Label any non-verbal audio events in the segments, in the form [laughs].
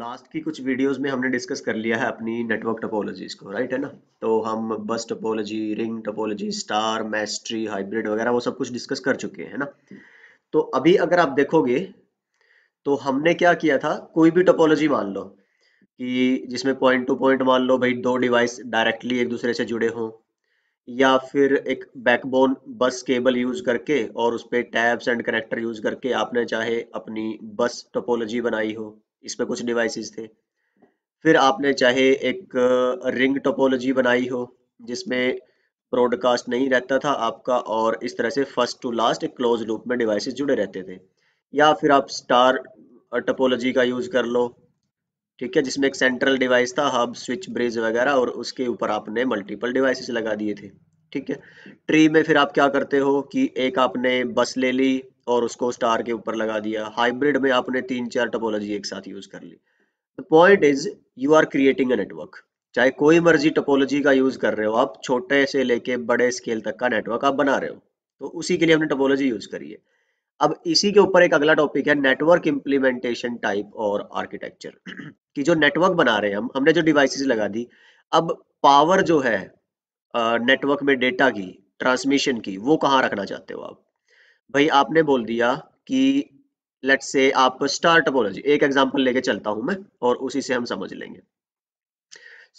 last की कुछ videos में हमने डिस्कस कर लिया है अपनी नेटवर्क टोपोलॉजीज को राइट है ना तो हम बस टोपोलॉजी रिंग टोपोलॉजी स्टार मैस्ट्री हाइब्रिड वगैरह वो सब कुछ डिस्कस कर चुके हैं ना तो अभी अगर आप देखोगे तो हमने क्या किया था कोई भी टोपोलॉजी मान लो कि जिसमें पॉइंट टू पॉइंट मान लो भाई दो डिवाइस डायरेक्टली एक दूसरे से जुड़े हों या फिर एक बैकबोन बस केबल यूज करके और उस पर टैब्स एंड कनेक्टर यूज करके आपने चाहे अपनी बस टोपोलॉजी बनाई हो इस पर कुछ डिवाइसेस थे फिर आपने चाहे एक रिंग टोपोलॉजी बनाई हो जिसमें ब्रॉडकास्ट नहीं रहता था आपका और इस तरह से फर्स्ट टू लास्ट एक क्लोज लूप में डिवाइसेस जुड़े रहते थे या फिर आप स्टार टोपोलॉजी का यूज़ कर लो ठीक है जिसमें एक सेंट्रल डिवाइस था हब स्विच ब्रिज वगैरह और उसके ऊपर आपने मल्टीपल डिवाइसेस लगा दिए थे ठीक है ट्री में फिर आप क्या करते हो कि एक आपने बस ले ली और उसको स्टार के ऊपर लगा दिया हाइब्रिड में आपने तीन चार टोपोलॉजी एक साथ यूज कर ली the point is you are creating a network चाहे कोई मर्जी टोपोलॉजी का यूज कर रहे हो आप छोटे से लेके बड़े स्केल तक का नेटवर्क आप बना रहे हो तो उसी के लिए हमने टोपोलॉजी यूज करी है अब इसी के ऊपर एक अगला टॉपिक है नेटवर्क इम्प्लीमेंटेशन टाइप और आर्किटेक्चर [clears throat] कि जो नेटवर्क बना रहे हैं हम हमने जो डिवाइसेस लगा दी अब पावर जो है नेटवर्क में डेटा की ट्रांसमिशन की वो कहाँ रखना चाहते हो आप भाई आपने बोल दिया कि लेट से आप स्टार टपोलॉजी एक एग्जाम्पल लेके चलता हूं मैं और उसी से हम समझ लेंगे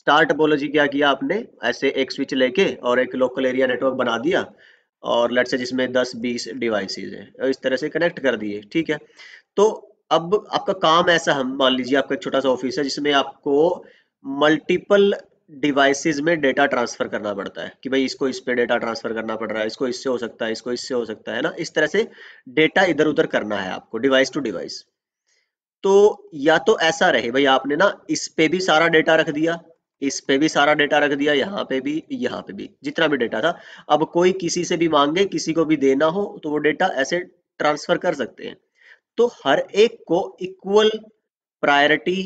स्टार टपोलॉजी क्या किया आपने ऐसे एक स्विच लेके और एक लोकल एरिया नेटवर्क बना दिया और लेट से जिसमें 10-20 डिवाइसेज हैं और इस तरह से कनेक्ट कर दिए ठीक है तो अब आपका काम ऐसा हम मान लीजिए आपका एक छोटा सा ऑफिस है जिसमें आपको मल्टीपल डिवाइसेस में डेटा ट्रांसफर करना पड़ता है कि भाई इसको इस पे डेटा ट्रांसफर करना पड़ रहा है इसको इससे हो सकता है इसको इससे हो सकता है ना इस तरह से डेटा इधर उधर करना है आपको डिवाइस टू डिवाइस तो या तो ऐसा रहे भाई आपने ना इस पे भी सारा डेटा रख दिया इस पे भी सारा डेटा रख दिया यहाँ पे भी यहाँ पे भी जितना भी डेटा था अब कोई किसी से भी मांगे किसी को भी देना हो तो वो डेटा ऐसे ट्रांसफर कर सकते हैं तो हर एक को इक्वल प्रायोरिटी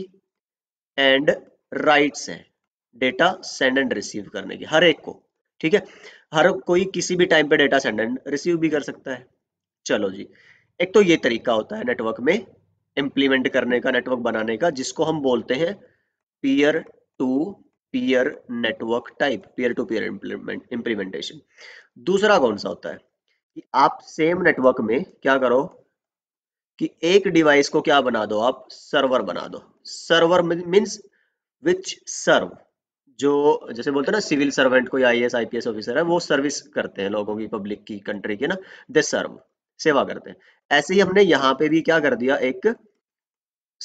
एंड राइट्स हैं डेटा सेंड एंड रिसीव करने की हर एक को ठीक है हर कोई किसी भी टाइम पे डेटा सेंड एंड रिसीव भी कर सकता है चलो जी एक तो ये तरीका होता है नेटवर्क में इंप्लीमेंट करने का नेटवर्क बनाने का जिसको हम बोलते हैं peer to peer network type peer to peer implement implementation दूसरा कौन सा होता है कि आप सेम नेटवर्क में क्या करो कि एक डिवाइस को क्या बना दो आप सर्वर बना दो सर्वर मीन्स विच सर्व जो जैसे बोलते हैं ना सिविल सर्वेंट कोई I S I P S officer है वो सर्विस करते हैं लोगों की पब्लिक की कंट्री की ना दे सर्व सेवा करते हैं ऐसे ही हमने यहाँ पे भी क्या कर दिया एक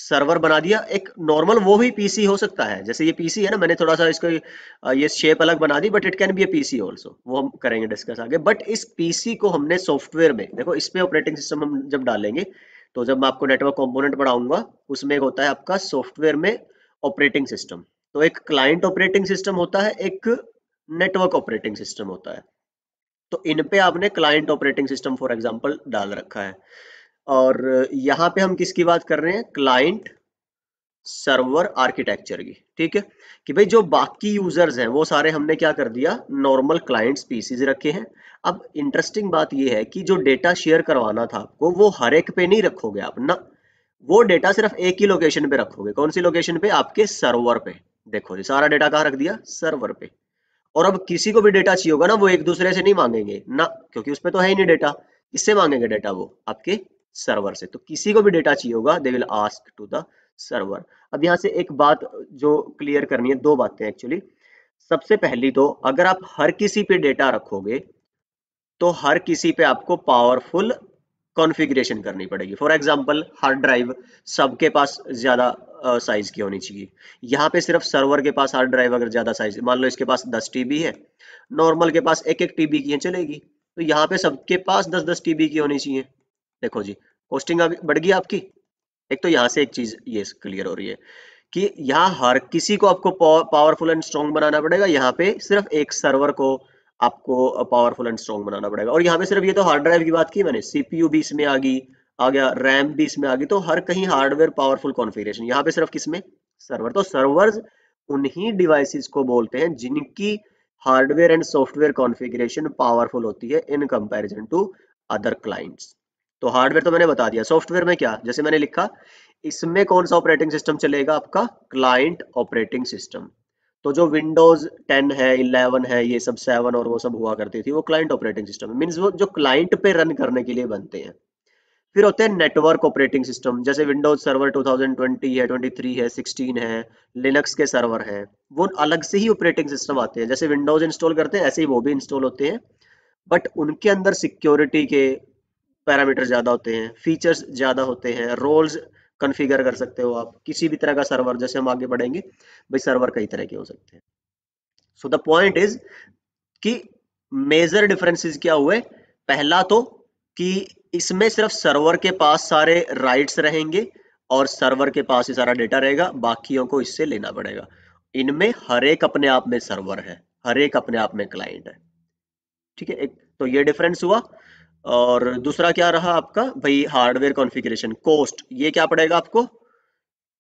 सर्वर बना दिया एक नॉर्मल वो भी पीसी हो सकता है जैसे ये पीसी है ना मैंने थोड़ा सा इसको ये शेप अलग बना दी but it can be a PC also वो हम करेंगे डिस्कस आगे बट इस पीसी को हमने सॉफ्टवेयर में देखो इस पे ऑपरेटिंग सिस्टम हम जब डालेंगे तो जब मैं आपको नेटवर्क कंपोनेंट पढ़ाऊंगा उसमें एक होता है आपका सॉफ्टवेयर में ऑपरेटिंग सिस्टम तो एक क्लाइंट ऑपरेटिंग सिस्टम होता है एक नेटवर्क ऑपरेटिंग सिस्टम होता है तो इन पे आपने client operating system for example डाल रखा है और यहाँ पे हम किसकी बात कर रहे हैं क्लाइंट सर्वर आर्किटेक्चर की ठीक है कि भाई जो बाकी यूजर्स हैं वो सारे हमने क्या कर दिया नॉर्मल क्लाइंट पीसीज रखे हैं अब इंटरेस्टिंग बात ये है कि जो डेटा शेयर करवाना था आपको वो हर एक पे नहीं रखोगे आप ना वो डेटा सिर्फ एक ही लोकेशन पे रखोगे कौन सी लोकेशन पे आपके सर्वर पे देखो जी सारा डेटा कहाँ रख दिया सर्वर पे और अब किसी को भी डेटा चाहिए होगा ना वो एक दूसरे से नहीं मांगेंगे ना क्योंकि उस तो है ही नहीं डेटा किससे मांगेंगे डेटा वो आपके सर्वर से तो किसी को भी डेटा चाहिए होगा they will ask to the server अब यहाँ से एक बात जो क्लियर करनी है दो बातें एक्चुअली सबसे पहली तो अगर आप हर किसी पे डेटा रखोगे तो हर किसी पे आपको पावरफुल कॉन्फ़िगरेशन करनी पड़ेगी फॉर एग्जाम्पल हार्ड ड्राइव सबके पास ज़्यादा साइज की होनी चाहिए यहाँ पे सिर्फ सर्वर के पास हार्ड ड्राइव अगर ज़्यादा साइज मान लो इसके पास दस टीबी है नॉर्मल के पास एक एक टी की है चलेगी तो यहाँ पे सबके पास दस दस टीबी की होनी चाहिए देखो जी कॉस्टिंग बढ़ गई आपकी एक तो यहाँ से एक चीज़ ये क्लियर हो रही है कि यहाँ हर किसी को आपको पावरफुल एंड स्ट्रॉन्ग बनाना पड़ेगा यहाँ पे सिर्फ एक सर्वर को आपको पावरफुल एंड स्ट्रॉन्ग बनाना पड़ेगा और यहाँ पे सिर्फ ये तो हार्ड ड्राइव की बात की मैंने सीपीयू भी इसमें आ गई आ गया रैम भी इसमें आ गई तो हर कहीं हार्डवेयर पावरफुल कॉन्फ़िगरेशन यहाँ पे सिर्फ किसमें सर्वर तो सर्वर्स उन्हीं डिवाइसेस को बोलते हैं जिनकी hardware and software configuration powerful होती है in comparison to other clients तो हार्डवेयर तो मैंने बता दिया सॉफ्टवेयर में क्या जैसे मैंने लिखा इसमें कौन सा ऑपरेटिंग सिस्टम चलेगा आपका क्लाइंट ऑपरेटिंग सिस्टम तो जो विंडोज 10 है 11 है ये सब 7 और वो सब हुआ करती थी वो क्लाइंट ऑपरेटिंग सिस्टम है मीन्स वो जो क्लाइंट पे रन करने के लिए बनते हैं फिर होते हैं नेटवर्क ऑपरेटिंग सिस्टम जैसे विंडोज सर्वर 2020 है 23 है 16 है लिनक्स के सर्वर हैं वो अलग से ही ऑपरेटिंग सिस्टम आते हैं जैसे विंडोज इंस्टॉल करते हैं ऐसे ही वो भी इंस्टॉल होते हैं बट उनके अंदर सिक्योरिटी के पैरामीटर ज़्यादा होते हैं फीचर्स ज़्यादा होते हैं रोल्स कॉन्फ़िगर कर सकते हो आप किसी भी तरह का सर्वर जैसे हम आगे बढ़ेंगे भाई सर्वर कई तरह के हो सकते हैं सो द पॉइंट इज कि मेजर डिफरेंसेस क्या हुए पहला तो कि इसमें सिर्फ सर्वर के पास सारे राइट्स रहेंगे और सर्वर के पास ही सारा डेटा रहेगा बाकियों को इससे लेना पड़ेगा इनमें हर एक अपने आप में सर्वर है हर एक अपने आप में क्लाइंट है ठीक है एक तो ये डिफरेंस हुआ और दूसरा क्या रहा आपका भाई हार्डवेयर कॉन्फ़िगरेशन कॉस्ट ये क्या पड़ेगा आपको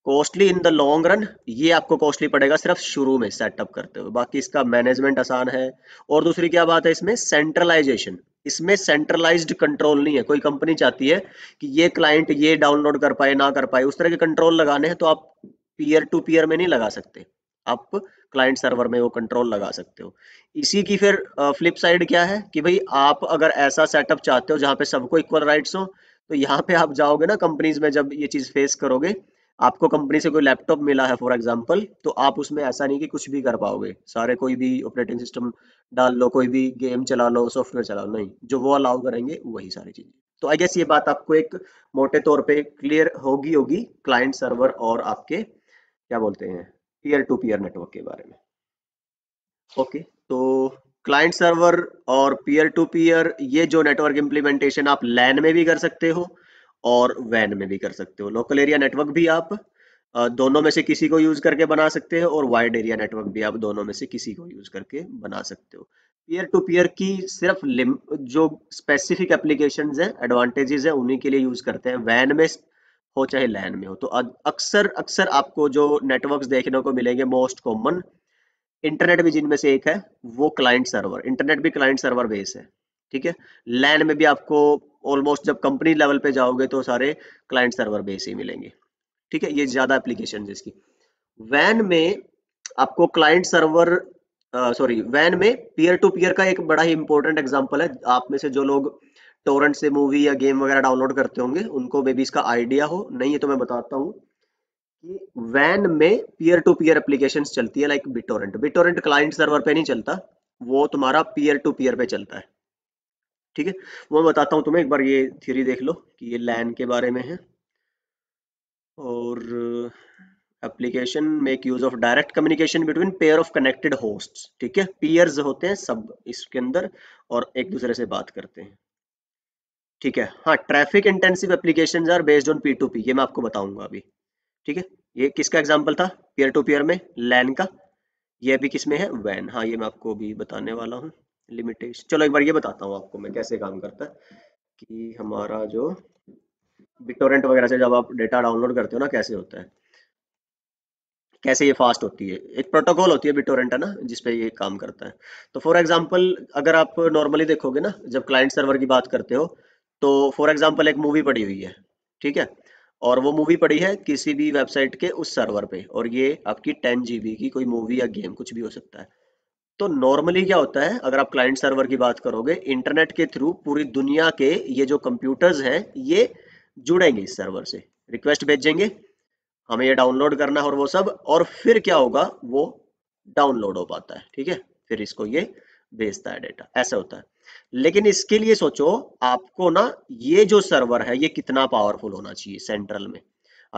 costly in the long run ये आपको कॉस्टली पड़ेगा सिर्फ शुरू में सेटअप करते हुए बाकी इसका मैनेजमेंट आसान है और दूसरी क्या बात है इसमें सेंट्रलाइजेशन इसमें सेंट्रलाइज्ड कंट्रोल नहीं है कोई कंपनी चाहती है कि ये क्लाइंट ये डाउनलोड कर पाए ना कर पाए उस तरह के कंट्रोल लगाने हैं तो आप पीयर टू पीयर में नहीं लगा सकते आप क्लाइंट सर्वर में वो कंट्रोल लगा सकते हो इसी की फिर फ्लिप साइड क्या है कि भाई आप अगर ऐसा सेटअप चाहते हो जहाँ पे सबको इक्वल राइट्स हो तो यहाँ पे आप जाओगे ना कंपनीज में जब ये चीज़ फेस करोगे आपको कंपनी से कोई लैपटॉप मिला है फॉर एग्जाम्पल तो आप उसमें ऐसा नहीं कि कुछ भी कर पाओगे सारे कोई भी ऑपरेटिंग सिस्टम डाल लो कोई भी गेम चला लो सॉफ्टवेयर चला लो नहीं जो वो अलाउ करेंगे वही सारी चीज़ें तो आई गेस ये बात आपको एक मोटे तौर पे क्लियर होगी होगी क्लाइंट सर्वर और आपके क्या बोलते हैं पीयर टू पीयर नेटवर्क के बारे में ओके तो क्लाइंट सर्वर और पीयर टू पीयर ये जो नेटवर्क इंप्लीमेंटेशन आप लैन में भी कर सकते हो और वैन में भी कर सकते हो लोकल एरिया नेटवर्क भी आप दोनों में से किसी को यूज करके बना सकते हो और वाइड एरिया नेटवर्क भी आप दोनों में से किसी को यूज करके बना सकते हो पीयर टू पीयर की सिर्फ जो स्पेसिफिक एप्लीकेशन है एडवांटेजेस है उन्हीं के लिए यूज करते हैं वैन में हो चाहे लैन में हो तो अक्सर अक्सर आपको जो नेटवर्क्स देखने को मिलेंगे मोस्ट कॉमन इंटरनेट भी जिनमें से एक है वो क्लाइंट सर्वर इंटरनेट भी क्लाइंट सर्वर बेस है ठीक है लैन में भी आपको ऑलमोस्ट जब कंपनी लेवल पे जाओगे तो सारे क्लाइंट सर्वर बेस ही मिलेंगे ठीक है ये ज्यादा एप्लीकेशन इसकी वैन में आपको क्लाइंट सर्वर सॉरी वैन में पीयर टू पीयर का एक बड़ा ही इंपॉर्टेंट एग्जाम्पल है आप में से जो लोग टोरेंट से मूवी या गेम वगैरह डाउनलोड करते होंगे उनको मे बी इसका आइडिया हो नहीं है तो मैं बताता हूँ कि वैन में पीयर टू पीयर एप्लीकेशन चलती है like BitTorrent BitTorrent client server पे नहीं चलता वो तुम्हारा पीयर टू पीयर पे चलता है ठीक है वो मैं बताता हूँ तुम्हें एक बार ये थ्योरी देख लो कि ये लैन के बारे में है और application make use of direct communication between pair of connected host ठीक है पीयर्स होते हैं सब इसके अंदर और एक दूसरे से बात करते हैं ठीक है हाँ traffic intensive application are based on P to P ये मैं आपको बताऊंगा अभी ठीक है ये किसका एग्जाम्पल था पीयर टू पीयर में लैन का ये अभी किसमें है वैन हाँ ये मैं आपको अभी बताने वाला हूँ लिमिटेशन चलो एक बार ये बताता हूँ आपको मैं कैसे काम करता है कि हमारा जो बिटोरेंट वगैरह से जब आप डेटा डाउनलोड करते हो ना कैसे होता है कैसे ये फास्ट होती है एक प्रोटोकॉल होती है बिटोरेंट है ना जिसपे ये काम करता है तो फॉर एग्जांपल अगर आप नॉर्मली देखोगे ना जब क्लाइंट सर्वर की बात करते हो तो फॉर एग्जाम्पल एक मूवी पड़ी हुई है ठीक है और वो मूवी पड़ी है किसी भी वेबसाइट के उस सर्वर पे और ये आपकी टेन जीबी की कोई मूवी या गेम कुछ भी हो सकता है तो नॉर्मली क्या होता है अगर आप क्लाइंट सर्वर की बात करोगे इंटरनेट के थ्रू पूरी दुनिया के ये जो कंप्यूटर्स हैं ये जुड़ेंगे इस सर्वर से रिक्वेस्ट भेजेंगे हमें ये डाउनलोड करना और वो सब और फिर क्या होगा वो डाउनलोड हो पाता है ठीक है फिर इसको ये भेजता है डेटा ऐसा होता है लेकिन इसके लिए सोचो आपको ना ये जो सर्वर है ये कितना पावरफुल होना चाहिए सेंट्रल में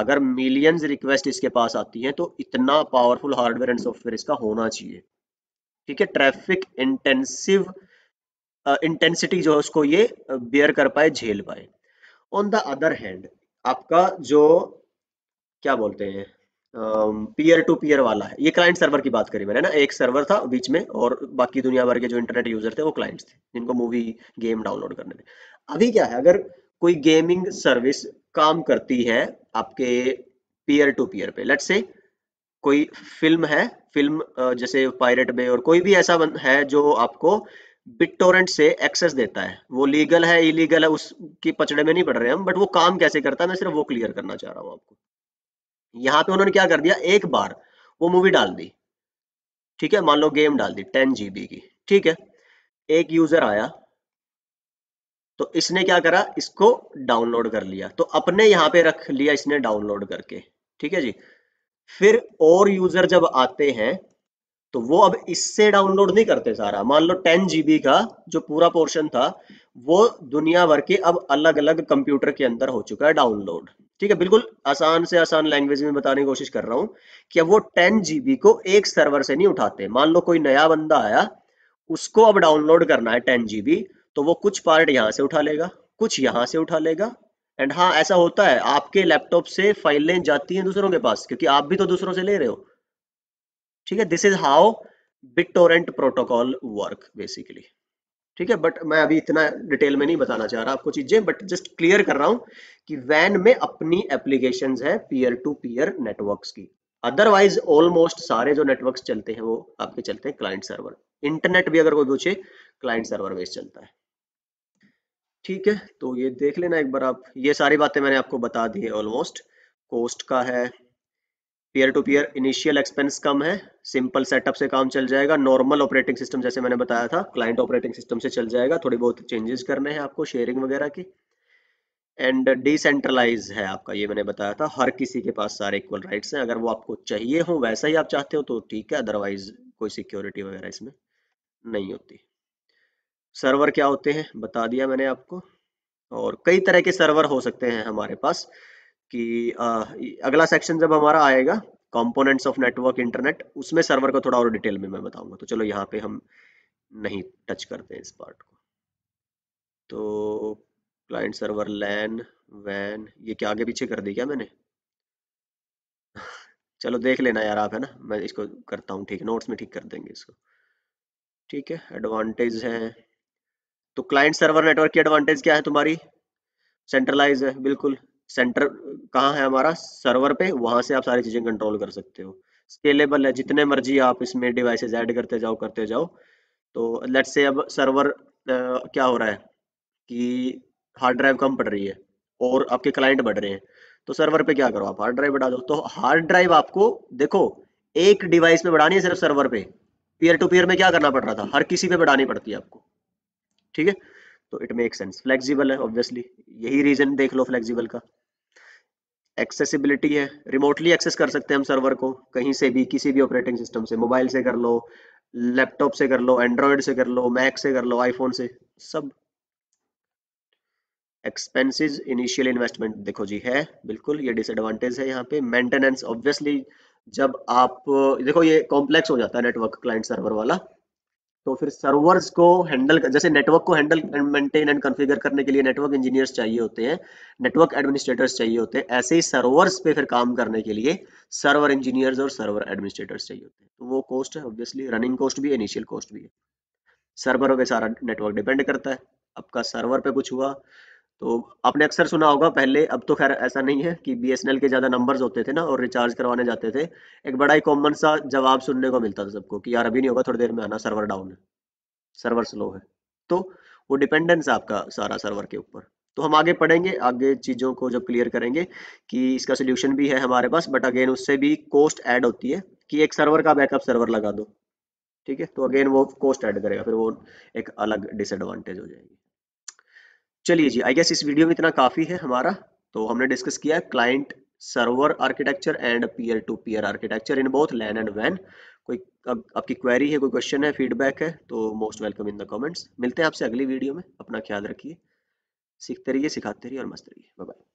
अगर मिलियंस रिक्वेस्ट इसके पास आती हैं तो इतना पावरफुल हार्डवेयर एंड सॉफ्टवेयर इसका होना चाहिए ठीक है ट्रैफिक इंटेंसिव इंटेंसिटी जो है उसको ये बेयर कर पाए झेल पाए ऑन द अदर हैंड आपका जो क्या बोलते हैं पीयर टू पीयर वाला है ये क्लाइंट सर्वर की बात करी मैंने ना एक सर्वर था बीच में और बाकी दुनिया भर के जो इंटरनेट यूजर थे वो क्लाइंट्स थे जिनको मूवी गेम डाउनलोड करने थे अभी क्या है अगर कोई गेमिंग सर्विस काम करती है आपके पीयर टू पीयर पे लेट से कोई फिल्म है फिल्म जैसे पायरेट बे और कोई भी ऐसा है जो आपको बिट टोरेंट से एक्सेस देता है वो लीगल है इलीगल है उसकी पचड़े में नहीं पड़ रहे हम बट वो काम कैसे करता है मैं सिर्फ वो क्लियर करना चाह रहा हूँ आपको यहां पे उन्होंने क्या कर दिया एक बार वो मूवी डाल दी ठीक है मान लो गेम डाल दी टेन जीबी की ठीक है एक यूजर आया तो इसने क्या करा इसको डाउनलोड कर लिया तो अपने यहां पे रख लिया इसने डाउनलोड करके ठीक है जी फिर और यूजर जब आते हैं तो वो अब इससे डाउनलोड नहीं करते सारा मान लो टेन जीबी का जो पूरा पोर्शन था वो दुनिया भर के अब अलग अलग कंप्यूटर के अंदर हो चुका है डाउनलोड ठीक है बिल्कुल आसान से आसान लैंग्वेज में बताने की कोशिश कर रहा हूं कि अब वो टेन जीबी को एक सर्वर से नहीं उठाते मान लो कोई नया बंदा आया उसको अब डाउनलोड करना है टेन जीबी तो वो कुछ पार्ट यहां से उठा लेगा कुछ यहां से उठा लेगा एंड हाँ ऐसा होता है आपके लैपटॉप से फाइलें जाती हैं दूसरों के पास क्योंकि आप भी तो दूसरों से ले रहे हो ठीक है this is how BitTorrent protocol work basically ठीक है बट मैं अभी इतना डिटेल में नहीं बताना चाह रहा आपको चीजें बट जस्ट क्लियर कर रहा हूं कि वैन में अपनी एप्लीकेशन है पीयर टू पीयर नेटवर्क्स की अदरवाइज ऑलमोस्ट सारे जो नेटवर्क्स चलते हैं वो आपके चलते हैं क्लाइंट सर्वर इंटरनेट भी अगर कोई पूछे क्लाइंट सर्वर बेस चलता है ठीक है तो ये देख लेना एक बार आप ये सारी बातें मैंने आपको बता दी है ऑलमोस्ट कोस्ट का है peer to peer initial expense कम है सिंपल सेटअप से काम चल जाएगा नॉर्मल ऑपरेटिंग सिस्टम जैसे मैंने बताया था क्लाइंट ऑपरेटिंग सिस्टम से चल जाएगा थोड़ी बहुत चेंजेस करने हैं आपको शेयरिंग वगैरह की एंड डिसेंट्रलाइज है आपका ये मैंने बताया था हर किसी के पास सारे इक्वल राइट्स हैं अगर वो आपको चाहिए हो वैसा ही आप चाहते हो तो ठीक है अदरवाइज कोई सिक्योरिटी वगैरह इसमें नहीं होती सर्वर क्या होते हैं बता दिया मैंने आपको और कई तरह के सर्वर हो सकते हैं हमारे पास कि आ, अगला सेक्शन जब हमारा आएगा कंपोनेंट्स ऑफ नेटवर्क इंटरनेट उसमें सर्वर को थोड़ा और डिटेल में मैं बताऊंगा तो चलो यहाँ पे हम नहीं टच करते हैं इस पार्ट को तो क्लाइंट सर्वर लैन वैन ये क्या आगे पीछे कर दी क्या मैंने [laughs] चलो देख लेना यार आप है ना मैं इसको करता हूँ ठीक नोट्स में ठीक कर देंगे इसको ठीक है एडवांटेज है तो क्लाइंट सर्वर नेटवर्क की एडवांटेज क्या है तुम्हारी सेंट्रलाइज है बिल्कुल सेंटर कहाँ है हमारा सर्वर पे वहां से आप सारी चीजें कंट्रोल कर सकते हो स्केलेबल है जितने मर्जी आप इसमें डिवाइसेज ऐड करते जाओ करते जाओ तो लेट से अब सर्वर आ, क्या हो रहा है कि हार्ड ड्राइव कम पड़ रही है और आपके क्लाइंट बढ़ रहे हैं तो सर्वर पे क्या करो आप हार्ड ड्राइव बढ़ा दो तो हार्ड ड्राइव आपको देखो एक डिवाइस में बढ़ानी है सिर्फ सर्वर पे पीयर टू पीयर में क्या करना पड़ रहा था हर किसी पे बढ़ानी पड़ती है आपको ठीक है तो इट मेक सेंस फ्लेक्सिबल है ऑब्वियसली यही रीजन देख लो फ्लेक्सिबल का एक्सेसिबिलिटी है रिमोटली एक्सेस कर सकते हैं हम सर्वर को कहीं से भी किसी भी ऑपरेटिंग सिस्टम से मोबाइल से कर लो लैपटॉप से कर लो एंड्रॉयड से कर लो मैक से कर लो आईफोन से सब एक्सपेंसिज इनिशियल इन्वेस्टमेंट देखो जी है बिल्कुल ये डिसएडवांटेज है यहाँ पे मेंटेनेंस ऑब्वियसली जब आप देखो ये कॉम्प्लेक्स हो जाता है नेटवर्क क्लाइंट सर्वर वाला तो फिर सर्वर्स को हैंडल जैसे नेटवर्क को handle and maintain and configure करने के लिए नेटवर्क इंजीनियर्स चाहिए होते हैं नेटवर्क एडमिनिस्ट्रेटर्स चाहिए होते हैं ऐसे ही सर्वर्स पे फिर काम करने के लिए सर्वर इंजीनियर्स और सर्वर एडमिनिस्ट्रेटर्स चाहिए होते हैं तो वो कॉस्ट है ऑब्वियसली रनिंग कॉस्ट भी है इनिशियल कॉस्ट भी है सर्वरों पर सारा नेटवर्क डिपेंड करता है आपका सर्वर पे कुछ हुआ तो आपने अक्सर सुना होगा पहले अब तो खैर ऐसा नहीं है कि बी के ज़्यादा नंबर्स होते थे ना और रिचार्ज करवाने जाते थे एक बड़ा ही कॉमन सा जवाब सुनने को मिलता था सबको कि यार अभी नहीं होगा थोड़ी देर में आना सर्वर डाउन है सर्वर स्लो है तो वो डिपेंडेंस आपका सारा सर्वर के ऊपर तो हम आगे पढ़ेंगे आगे चीज़ों को जब क्लियर करेंगे कि इसका सोल्यूशन भी है हमारे पास बट अगेन उससे भी कॉस्ट ऐड होती है कि एक सर्वर का बैकअप सर्वर लगा दो ठीक है तो अगेन वो कॉस्ट ऐड करेगा फिर वो एक अलग डिसएडवांटेज हो जाएगी चलिए जी आई गेस इस वीडियो में इतना काफ़ी है हमारा तो हमने डिस्कस किया client server architecture and peer to peer architecture in both LAN and वैन कोई अब आपकी क्वेरी है कोई क्वेश्चन है फीडबैक है तो most welcome in the comments मिलते हैं आपसे अगली वीडियो में अपना ख्याल रखिए सीखते रहिए सिखाते रहिए और मस्त रहिए बाय